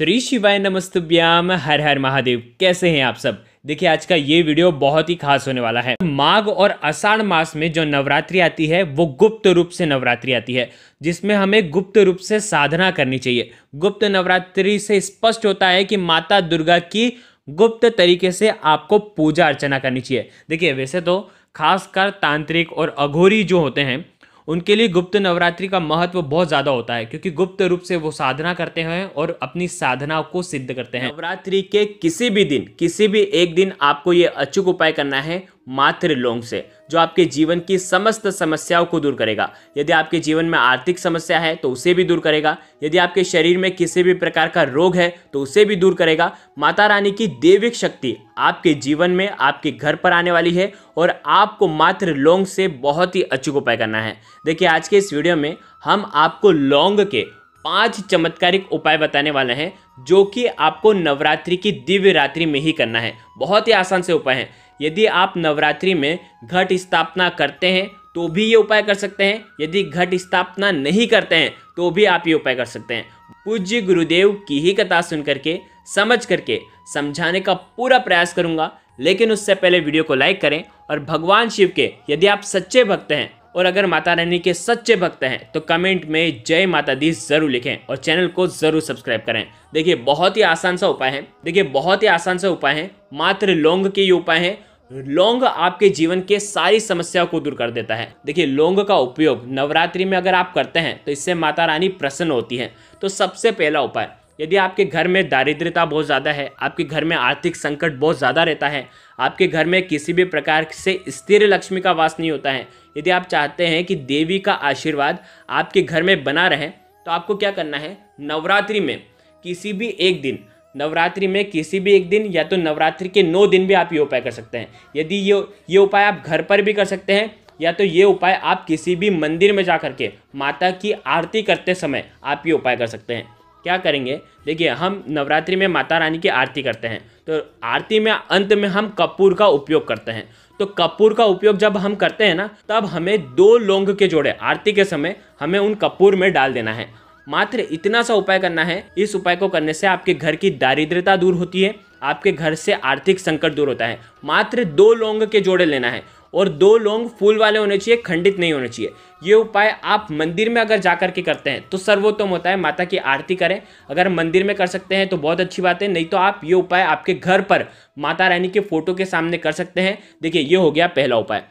श्री शिवाय नमस्तुभ्याम हर हर महादेव कैसे हैं आप सब देखिए आज का ये वीडियो बहुत ही खास होने वाला है माघ और आषाढ़ मास में जो नवरात्रि आती है वो गुप्त रूप से नवरात्रि आती है जिसमें हमें गुप्त रूप से साधना करनी चाहिए गुप्त नवरात्रि से स्पष्ट होता है कि माता दुर्गा की गुप्त तरीके से आपको पूजा अर्चना करनी चाहिए देखिए वैसे तो खासकर तांत्रिक और अघोरी जो होते हैं उनके लिए गुप्त नवरात्रि का महत्व बहुत ज़्यादा होता है क्योंकि गुप्त रूप से वो साधना करते हैं और अपनी साधना को सिद्ध करते हैं नवरात्रि के किसी भी दिन किसी भी एक दिन आपको ये अचूक उपाय करना है मात्र लौंग से जो आपके जीवन की समस्त समस्याओं को दूर करेगा यदि आपके जीवन में आर्थिक समस्या है तो उसे भी दूर करेगा यदि आपके शरीर में किसी भी प्रकार का रोग है तो उसे भी दूर करेगा माता रानी की देविक शक्ति आपके जीवन में आपके घर पर आने वाली है और आपको मात्र लौंग से बहुत ही अचूक उपाय करना है देखिए आज के इस वीडियो में हम आपको लौंग के पाँच चमत्कारिक उपाय बताने वाले हैं जो कि आपको नवरात्रि की दिव्य रात्रि में ही करना है बहुत ही आसान से उपाय हैं यदि आप नवरात्रि में घट स्थापना करते हैं तो भी ये उपाय कर सकते हैं यदि घट स्थापना नहीं करते हैं तो भी आप ये उपाय कर सकते हैं पूज्य गुरुदेव की ही कथा सुन करके समझ करके समझाने का पूरा प्रयास करूँगा लेकिन उससे पहले वीडियो को लाइक करें और भगवान शिव के यदि आप सच्चे भक्त हैं और अगर माता रानी के सच्चे भक्त हैं तो कमेंट में जय माता दी जरूर लिखें और चैनल को जरूर सब्सक्राइब करें देखिए बहुत ही आसान सा उपाय है देखिए बहुत ही आसान सा उपाय है मात्र लौंग के ये उपाय है लौंग आपके जीवन के सारी समस्याओं को दूर कर देता है देखिए लौंग का उपयोग नवरात्रि में अगर आप करते हैं तो इससे माता रानी प्रसन्न होती हैं तो सबसे पहला उपाय यदि आपके घर में दारिद्रता बहुत ज़्यादा है आपके घर में आर्थिक संकट बहुत ज़्यादा रहता है आपके घर में किसी भी प्रकार से स्थिर लक्ष्मी का वास नहीं होता है यदि आप चाहते हैं कि देवी का आशीर्वाद आपके घर में बना रहे तो आपको क्या करना है नवरात्रि में किसी भी एक दिन नवरात्रि में किसी भी एक दिन या तो नवरात्रि के नौ दिन भी आप ये उपाय कर सकते हैं यदि ये ये उपाय आप घर पर भी कर सकते हैं या तो ये उपाय आप किसी भी मंदिर में जा कर के माता की आरती करते समय आप ये उपाय कर सकते हैं क्या करेंगे देखिए हम नवरात्रि में माता रानी की आरती करते हैं तो आरती में अंत में हम कपूर का उपयोग करते हैं तो कपूर का उपयोग जब हम करते हैं ना तब हमें दो लोंग के जोड़े आरती के समय हमें उन कपूर में डाल देना है मात्र इतना सा उपाय करना है इस उपाय को करने से आपके घर की दारिद्रता दूर होती है आपके घर से आर्थिक संकट दूर होता है मात्र दो लोंग के जोड़े लेना है और दो लोंग फूल वाले होने चाहिए खंडित नहीं होने चाहिए ये उपाय आप मंदिर में अगर जा के करते हैं तो सर्वोत्तम होता है माता की आरती करें अगर मंदिर में कर सकते हैं तो बहुत अच्छी बात है नहीं तो आप ये उपाय आपके घर पर माता रानी के फोटो के सामने कर सकते हैं देखिए ये हो गया पहला उपाय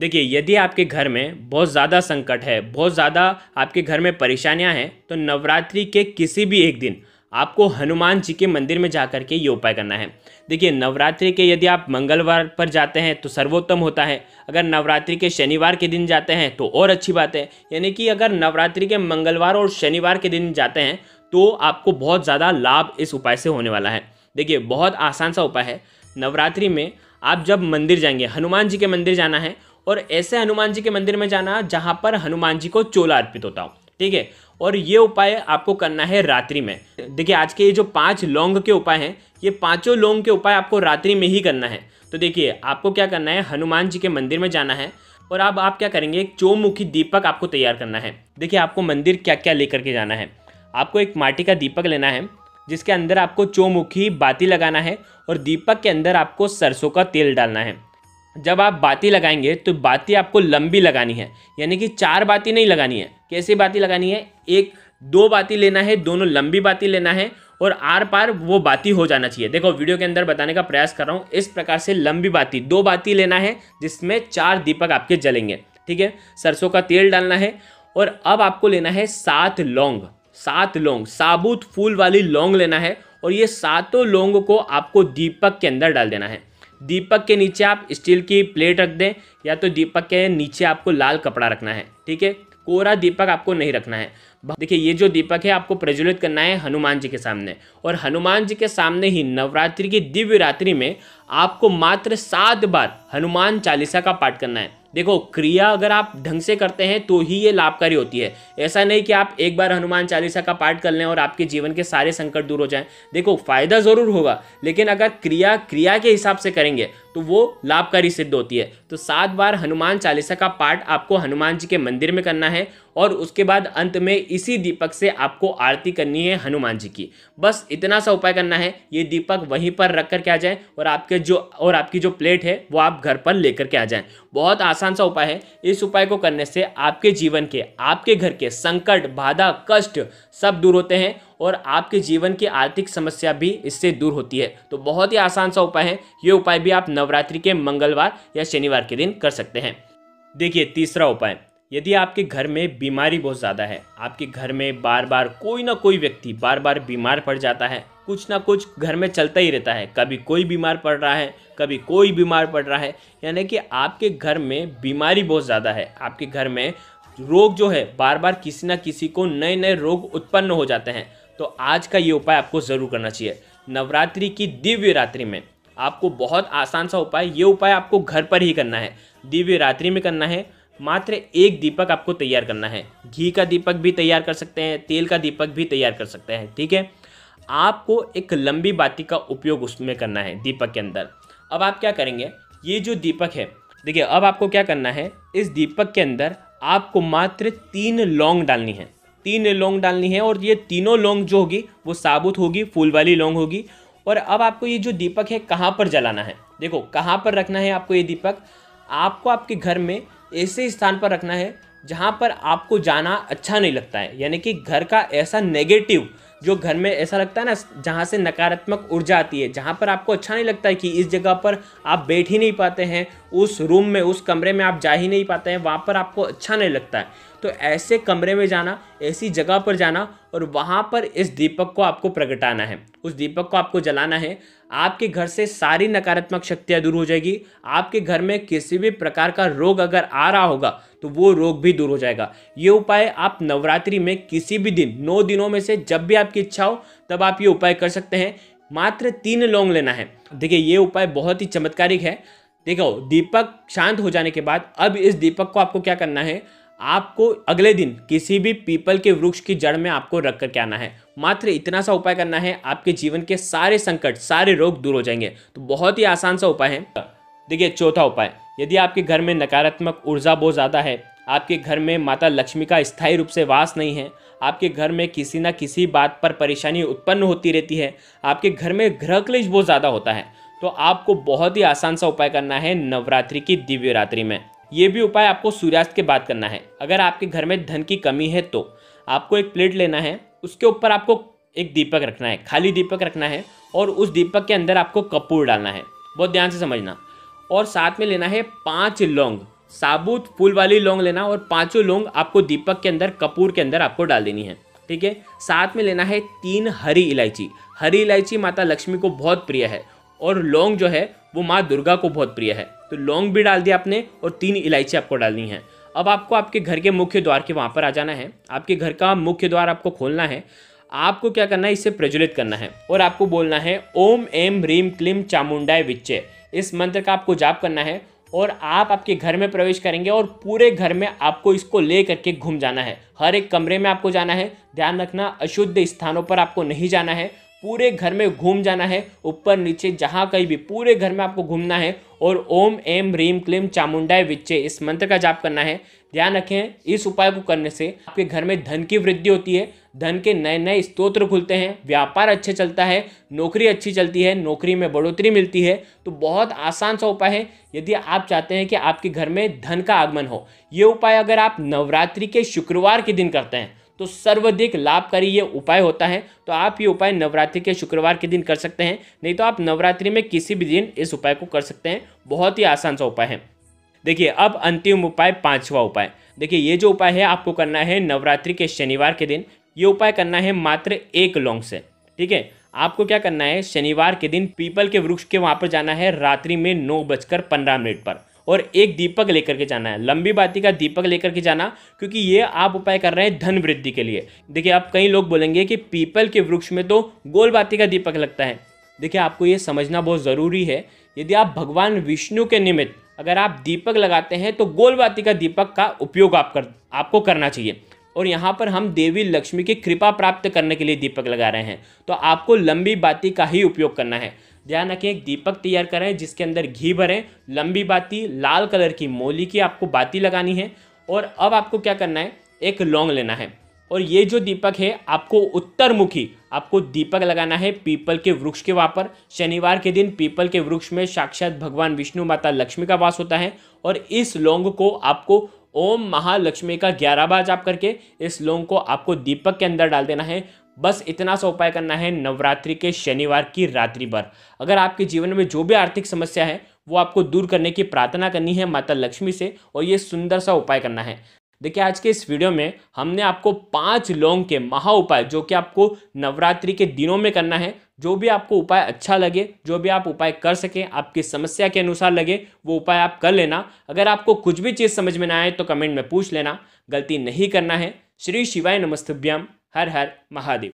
देखिए यदि आपके घर में बहुत ज़्यादा संकट है बहुत ज़्यादा आपके घर में परेशानियां हैं तो नवरात्रि के किसी भी एक दिन आपको हनुमान जी के मंदिर में जा कर के ये उपाय करना है देखिए नवरात्रि के यदि आप मंगलवार पर जाते हैं तो सर्वोत्तम होता है अगर नवरात्रि के शनिवार के दिन जाते हैं तो और अच्छी बात है यानी कि अगर नवरात्रि के मंगलवार और शनिवार के दिन जाते हैं तो आपको बहुत ज़्यादा लाभ इस उपाय से होने वाला है देखिए बहुत आसान सा उपाय है नवरात्रि में आप जब मंदिर जाएंगे हनुमान जी के मंदिर जाना है और ऐसे हनुमान जी के मंदिर में जाना जहाँ पर हनुमान जी को चोला अर्पित होता हो ठीक है और ये उपाय आपको करना है रात्रि में देखिए आज के ये जो पांच लौंग के उपाय हैं ये पांचों लौंग के उपाय आपको रात्रि में ही करना है तो देखिए आपको क्या करना है हनुमान जी के मंदिर में जाना है और अब आप क्या करेंगे एक चौमुखी दीपक आपको तैयार करना है देखिए आपको मंदिर क्या क्या लेकर के जाना है आपको एक माटी का दीपक लेना है जिसके अंदर आपको चौमुखी बाती लगाना है और दीपक के अंदर आपको सरसों का तेल डालना है जब आप बाती लगाएंगे तो बाती आपको लंबी लगानी है यानी कि चार बाती नहीं लगानी है कैसी बाती लगानी है एक दो बाती लेना है दोनों लंबी बाती लेना है और आर पार वो बाती हो जाना चाहिए देखो वीडियो के अंदर बताने का प्रयास कर रहा हूँ इस प्रकार से लंबी बाती दो बाती लेना है जिसमें चार दीपक आपके जलेंगे ठीक है सरसों का तेल डालना है और अब आपको लेना है सात लौंग सात लौंग साबुत फूल वाली लौंग लेना है और ये सातों लौंग को आपको दीपक के अंदर डाल देना है दीपक के नीचे आप स्टील की प्लेट रख दें या तो दीपक के नीचे आपको लाल कपड़ा रखना है ठीक है कोरा दीपक आपको नहीं रखना है देखिए ये जो दीपक है आपको प्रज्वलित करना है हनुमान जी के सामने और हनुमान जी के सामने ही नवरात्रि की दिव्य रात्रि में आपको मात्र सात बार हनुमान चालीसा का पाठ करना है देखो क्रिया अगर आप ढंग से करते हैं तो ही ये लाभकारी होती है ऐसा नहीं कि आप एक बार हनुमान चालीसा का पाठ कर लें और आपके जीवन के सारे संकट दूर हो जाएं देखो फायदा ज़रूर होगा लेकिन अगर क्रिया क्रिया के हिसाब से करेंगे तो वो लाभकारी सिद्ध होती है तो सात बार हनुमान चालीसा का पाठ आपको हनुमान जी के मंदिर में करना है और उसके बाद अंत में इसी दीपक से आपको आरती करनी है हनुमान जी की बस इतना सा उपाय करना है ये दीपक वहीं पर रख कर के आ जाए और आपके जो और आपकी जो प्लेट है वो आप घर पर लेकर के आ जाए बहुत आसान सा उपाय है इस उपाय को करने से आपके जीवन के आपके घर के संकट बाधा कष्ट सब दूर होते हैं और आपके जीवन की आर्थिक समस्या भी इससे दूर होती है तो बहुत ही आसान सा उपाय है ये उपाय भी आप नवरात्रि के मंगलवार या शनिवार के दिन कर सकते हैं देखिए तीसरा उपाय यदि आपके घर में बीमारी बहुत ज़्यादा है आपके घर में बार बार कोई ना कोई व्यक्ति बार बार बीमार पड़ जाता है कुछ ना कुछ घर में चलता ही रहता है कभी कोई बीमार पड़ रहा है कभी कोई बीमार पड़ रहा है यानी कि आपके घर में बीमारी बहुत ज़्यादा है आपके घर में रोग जो है बार बार किसी ना किसी को नए नए रोग उत्पन्न हो जाते हैं तो आज का ये उपाय आपको ज़रूर करना चाहिए नवरात्रि की दिव्य रात्रि में आपको बहुत आसान सा उपाय ये उपाय आपको घर पर ही करना है दिव्य रात्रि में करना है मात्र एक दीपक आपको तैयार करना है घी का दीपक भी तैयार कर सकते हैं तेल का दीपक भी तैयार कर सकते हैं ठीक है आपको एक लंबी बाती का उपयोग उसमें करना है दीपक के अंदर अब आप क्या करेंगे ये जो दीपक है देखिए अब आपको क्या करना है इस दीपक के अंदर आपको मात्र तीन लौंग डालनी है तीन लौंग डालनी है और ये तीनों लौंग जो होगी वो साबुत होगी फूल वाली लौंग होगी और अब आपको ये जो दीपक है कहाँ पर जलाना है देखो कहाँ पर रखना है आपको ये दीपक आपको आपके घर में ऐसे स्थान पर रखना है जहाँ पर आपको जाना अच्छा नहीं लगता है यानी कि घर का ऐसा नेगेटिव जो घर में ऐसा लगता है ना जहाँ से नकारात्मक ऊर्जा आती है जहाँ पर आपको अच्छा नहीं लगता है कि इस जगह पर आप बैठ ही नहीं पाते हैं उस रूम में उस कमरे में आप जा ही नहीं पाते हैं वहाँ पर आपको अच्छा नहीं लगता है तो ऐसे कमरे में जाना ऐसी जगह पर जाना और वहाँ पर इस दीपक को आपको प्रगटाना है उस दीपक को आपको जलाना है आपके घर से सारी नकारात्मक शक्तियाँ दूर हो जाएगी आपके घर में किसी भी प्रकार का रोग अगर आ रहा होगा तो वो रोग भी दूर हो जाएगा ये उपाय आप नवरात्रि में किसी भी दिन नौ दिनों में से जब भी आपकी इच्छा हो तब आप ये उपाय कर सकते हैं मात्र तीन लौंग लेना है देखिए ये उपाय बहुत ही चमत्कारिक है देखो दीपक शांत हो जाने के बाद अब इस दीपक को आपको क्या करना है आपको अगले दिन किसी भी पीपल के वृक्ष की जड़ में आपको रख करके के आना है मात्र इतना सा उपाय करना है आपके जीवन के सारे संकट सारे रोग दूर हो जाएंगे तो बहुत ही आसान सा उपाय है देखिए चौथा उपाय यदि आपके घर में नकारात्मक ऊर्जा बहुत ज़्यादा है आपके घर में माता लक्ष्मी का स्थायी रूप से वास नहीं है आपके घर में किसी ना किसी बात पर परेशानी उत्पन्न होती रहती है आपके घर में ग्रह क्लेश बहुत ज़्यादा होता है तो आपको बहुत ही आसान सा उपाय करना है नवरात्रि की दिव्य रात्रि में ये भी उपाय आपको सूर्यास्त के बाद करना है अगर आपके घर में धन की कमी है तो आपको एक प्लेट लेना है उसके ऊपर आपको एक दीपक रखना है खाली दीपक रखना है और उस दीपक के अंदर आपको कपूर डालना है बहुत ध्यान से समझना और साथ में लेना है पाँच लौंग साबुत फूल वाली लौंग लेना और पाँचों लौंग आपको दीपक के अंदर कपूर के अंदर आपको डाल देनी है ठीक है साथ में लेना है तीन हरी इलायची हरी इलायची माता लक्ष्मी को बहुत प्रिय है और लौंग जो है वो माँ दुर्गा को बहुत प्रिय है तो लौंग भी डाल दिया आपने और तीन इलायची आपको डालनी है अब आपको आपके घर के मुख्य द्वार के वहाँ पर आ जाना है आपके घर का मुख्य द्वार आपको खोलना है आपको क्या करना है इसे प्रज्वलित करना है और आपको बोलना है ओम एम रीम क्लीम चामुंडाय विच्चे इस मंत्र का आपको जाप करना है और आप आपके घर में प्रवेश करेंगे और पूरे घर में आपको इसको ले करके घूम जाना है हर एक कमरे में आपको जाना है ध्यान रखना अशुद्ध स्थानों पर आपको नहीं जाना है पूरे घर में घूम जाना है ऊपर नीचे जहाँ कहीं भी पूरे घर में आपको घूमना है और ओम एम रीम क्लीम चामुंडाय विच्चे इस मंत्र का जाप करना है ध्यान रखें इस उपाय को करने से आपके घर में धन की वृद्धि होती है धन के नए नए स्त्रोत्र खुलते हैं व्यापार अच्छे चलता है नौकरी अच्छी चलती है नौकरी में बढ़ोतरी मिलती है तो बहुत आसान सा उपाय है यदि आप चाहते हैं कि आपके घर में धन का आगमन हो ये उपाय अगर आप नवरात्रि के शुक्रवार के दिन करते हैं तो सर्वाधिक लाभकारी ये उपाय होता है तो आप ये उपाय नवरात्रि के शुक्रवार के दिन कर सकते हैं नहीं तो आप नवरात्रि में किसी भी दिन इस उपाय को कर सकते हैं बहुत ही आसान सा उपाय है देखिए अब अंतिम उपाय पांचवा उपाय देखिए ये जो उपाय है आपको करना है नवरात्रि के शनिवार के दिन ये उपाय करना है मात्र एक लौंग से ठीक है आपको क्या करना है शनिवार के दिन पीपल के वृक्ष के वहाँ पर जाना है रात्रि में नौ बजकर पंद्रह मिनट पर और एक दीपक लेकर के जाना है लंबी बाती का दीपक लेकर के जाना क्योंकि ये आप उपाय कर रहे हैं धन वृद्धि के लिए देखिए आप कई लोग बोलेंगे कि पीपल के वृक्ष में तो गोल बाती का दीपक लगता है देखिए आपको ये समझना बहुत ज़रूरी है यदि आप भगवान विष्णु के निमित्त अगर आप दीपक लगाते हैं तो गोल बाती का दीपक का उपयोग आप कर आपको करना चाहिए और यहाँ पर हम देवी लक्ष्मी की कृपा प्राप्त करने के लिए दीपक लगा रहे हैं तो आपको लंबी बाती का ही उपयोग करना है ध्यान रखें एक दीपक तैयार करें जिसके अंदर घी भरें लंबी बाती लाल कलर की मोली की आपको बाती लगानी है और अब आपको क्या करना है एक लौंग लेना है और ये जो दीपक है आपको उत्तरमुखी आपको दीपक लगाना है पीपल के वृक्ष के वहाँ पर शनिवार के दिन पीपल के वृक्ष में साक्षात भगवान विष्णु माता लक्ष्मी का वास होता है और इस लौंग को आपको ओम महालक्ष्मी का ग्यारह बार जाप करके इस लौंग को आपको दीपक के अंदर डाल देना है बस इतना सा उपाय करना है नवरात्रि के शनिवार की रात्रि भर अगर आपके जीवन में जो भी आर्थिक समस्या है वो आपको दूर करने की प्रार्थना करनी है माता लक्ष्मी से और ये सुंदर सा उपाय करना है देखिए आज के इस वीडियो में हमने आपको पांच लौंग के महा उपाय जो कि आपको नवरात्रि के दिनों में करना है जो भी आपको उपाय अच्छा लगे जो भी आप उपाय कर सकें आपकी समस्या के अनुसार लगे वो उपाय आप कर लेना अगर आपको कुछ भी चीज़ समझ में ना आए तो कमेंट में पूछ लेना गलती नहीं करना है श्री शिवाय नमस्तभ्याम हर हर महादेव